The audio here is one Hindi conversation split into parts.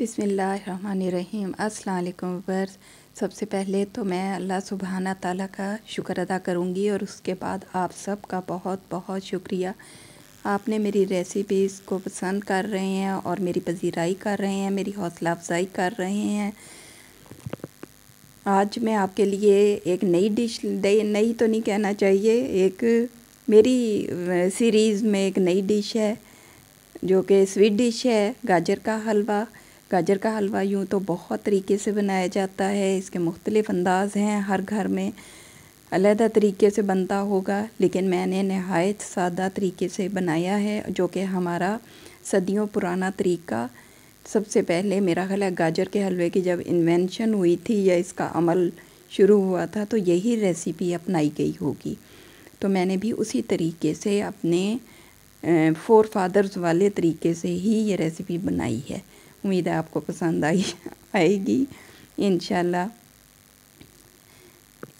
बिसमीम् वर्स सबसे पहले तो मैं अल्लाह सुबहाना ताला का शुक्र अदा करूँगी और उसके बाद आप सब का बहुत बहुत शुक्रिया आपने मेरी रेसिपीज़ को पसंद कर रहे हैं और मेरी पजीराई कर रहे हैं मेरी हौसला अफजाई कर रहे हैं आज मैं आपके लिए एक नई डिश नई तो नहीं कहना चाहिए एक मेरी सीरीज़ में एक नई डिश है जो कि स्वीट डिश है गाजर का हलवा गाजर का हलवा यूँ तो बहुत तरीके से बनाया जाता है इसके मुख्तलिफ़ अंदाज हैं हर घर में अलग तरीके से बनता होगा लेकिन मैंने नहायत सादा तरीके से बनाया है जो कि हमारा सदियों पुराना तरीका सबसे पहले मेरा ख्याल है गाजर के हलवे की जब इन्वेंशन हुई थी या इसका अमल शुरू हुआ था तो यही रेसिपी अपनाई गई होगी तो मैंने भी उसी तरीके से अपने फोर फादर्स वाले तरीके से ही ये रेसिपी बनाई है उम्मीद है आपको पसंद आई आएगी इन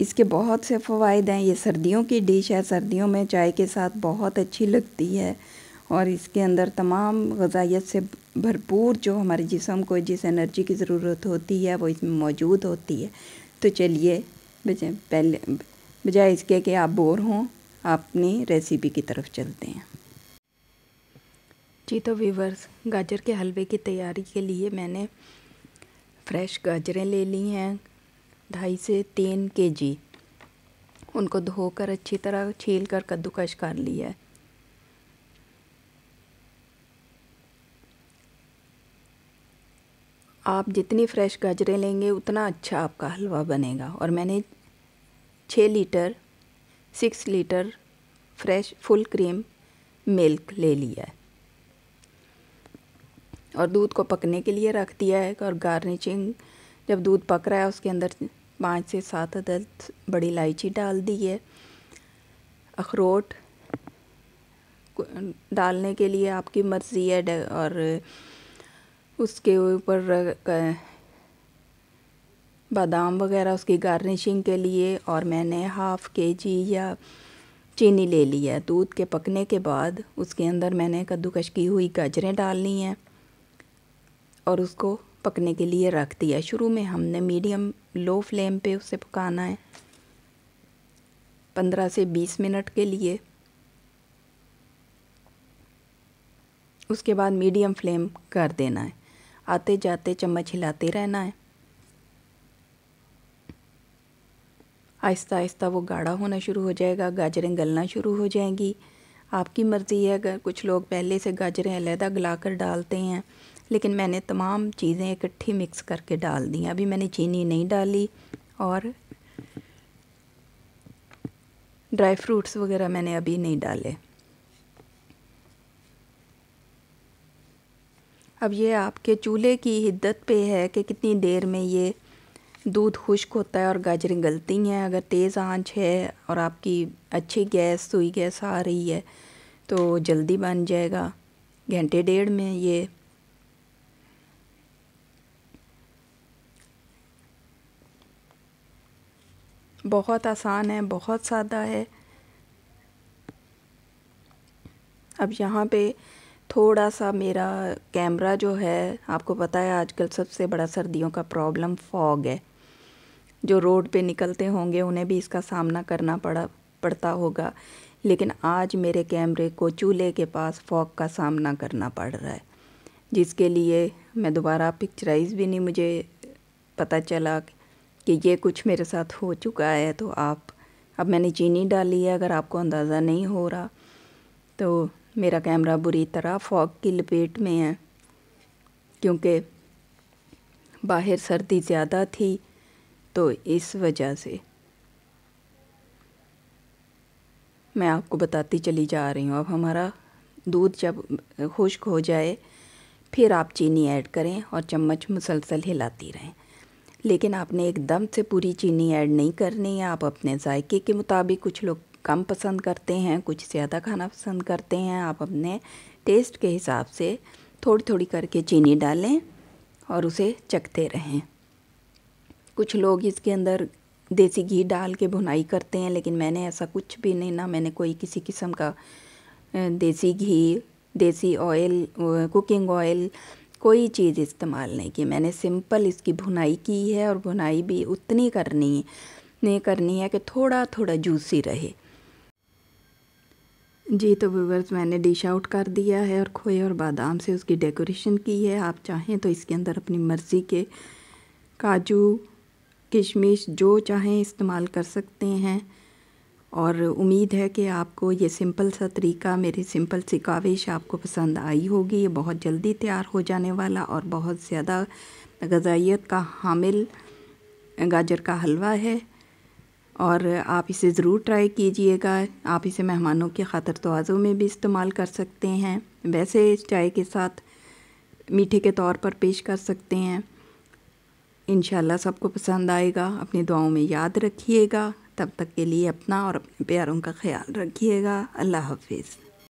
इसके बहुत से फ़वाद हैं ये सर्दियों की डिश है सर्दियों में चाय के साथ बहुत अच्छी लगती है और इसके अंदर तमाम गजाइत से भरपूर जो हमारे जिसम को जिस एनर्जी की ज़रूरत होती है वो इसमें मौजूद होती है तो चलिए बजाय पहले बजाय इसके कि आप बोर हों अपनी रेसिपी की तरफ चलते हैं जी तो वीवर्स गाजर के हलवे की तैयारी के लिए मैंने फ्रेश गाजरें ले ली हैं ढाई से तीन के जी उनको धोकर अच्छी तरह छील कर कद्दूकश कर लिया है आप जितनी फ्रेश गाजरें लेंगे उतना अच्छा आपका हलवा बनेगा और मैंने छः litre six litre fresh full cream milk ले लिया है और दूध को पकने के लिए रख दिया है और गार्निशिंग जब दूध पक रहा है उसके अंदर पाँच से सात अदद बड़ी इलायची डाल दी है अखरोट डालने के लिए आपकी मर्ज़ी है और उसके ऊपर बादाम वगैरह उसकी गार्निशिंग के लिए और मैंने हाफ़ के जी या चीनी ले ली है दूध के पकने के बाद उसके अंदर मैंने कद्दूकश की हुई गाजरें डालनी हैं और उसको पकने के लिए रख दिया शुरू में हमने मीडियम लो फ्लेम पे उसे पकाना है पंद्रह से बीस मिनट के लिए उसके बाद मीडियम फ्लेम कर देना है आते जाते चम्मच हिलाते रहना है आहिस्ता आहिस्ता वो गाढ़ा होना शुरू हो जाएगा गाजरें गलना शुरू हो जाएंगी आपकी मर्ज़ी है अगर कुछ लोग पहले से गाजरें अलहदा गला कर डालते हैं लेकिन मैंने तमाम चीज़ें इकट्ठी मिक्स करके डाल दी अभी मैंने चीनी नहीं डाली और ड्राई फ्रूट्स वगैरह मैंने अभी नहीं डाले अब ये आपके चूल्हे की हिद्दत पे है कि कितनी देर में ये दूध खुश्क होता है और गाजरें गलती हैं अगर तेज़ आंच है और आपकी अच्छी गैस सुई गैस आ रही है तो जल्दी बन जाएगा घंटे डेढ़ में ये बहुत आसान है बहुत सादा है अब यहाँ पे थोड़ा सा मेरा कैमरा जो है आपको पता है आजकल सबसे बड़ा सर्दियों का प्रॉब्लम फॉग है जो रोड पे निकलते होंगे उन्हें भी इसका सामना करना पड़ा पड़ता होगा लेकिन आज मेरे कैमरे को चूल्हे के पास फॉग का सामना करना पड़ रहा है जिसके लिए मैं दोबारा पिक्चराइज भी नहीं मुझे पता चला कि ये कुछ मेरे साथ हो चुका है तो आप अब मैंने चीनी डाली है अगर आपको अंदाज़ा नहीं हो रहा तो मेरा कैमरा बुरी तरह फॉग की लपेट में है क्योंकि बाहर सर्दी ज़्यादा थी तो इस वजह से मैं आपको बताती चली जा रही हूँ अब हमारा दूध जब खुश्क हो जाए फिर आप चीनी ऐड करें और चम्मच मुसलसल हिलाती रहें लेकिन आपने एकदम से पूरी चीनी ऐड नहीं करनी है आप अपने जायके के मुताबिक कुछ लोग कम पसंद करते हैं कुछ ज़्यादा खाना पसंद करते हैं आप अपने टेस्ट के हिसाब से थोड़ी थोड़ी करके चीनी डालें और उसे चखते रहें कुछ लोग इसके अंदर देसी घी डाल के भुनाई करते हैं लेकिन मैंने ऐसा कुछ भी नहीं ना मैंने कोई किसी किस्म का देसी घी देसी ऑयल कुकिंग ऑयल कोई चीज़ इस्तेमाल नहीं की मैंने सिंपल इसकी भुनाई की है और भुनाई भी उतनी करनी है ने करनी है कि थोड़ा थोड़ा जूसी रहे जी तो व्यूवर्स मैंने डिश आउट कर दिया है और खोए और बादाम से उसकी डेकोरेशन की है आप चाहें तो इसके अंदर अपनी मर्ज़ी के काजू किशमिश जो चाहें इस्तेमाल कर सकते हैं और उम्मीद है कि आपको ये सिंपल सा तरीका मेरी सिंपल सी काविश आपको पसंद आई होगी ये बहुत जल्दी तैयार हो जाने वाला और बहुत ज़्यादा गजाइत का हामिल गाजर का हलवा है और आप इसे ज़रूर ट्राई कीजिएगा आप इसे मेहमानों की खातर तोज़ों में भी इस्तेमाल कर सकते हैं वैसे चाय के साथ मीठे के तौर पर पेश कर सकते हैं इन सबको पसंद आएगा अपनी दुआओं में याद रखिएगा तब तक के लिए अपना और अपने प्यारों का ख्याल रखिएगा अल्लाह हाफिज़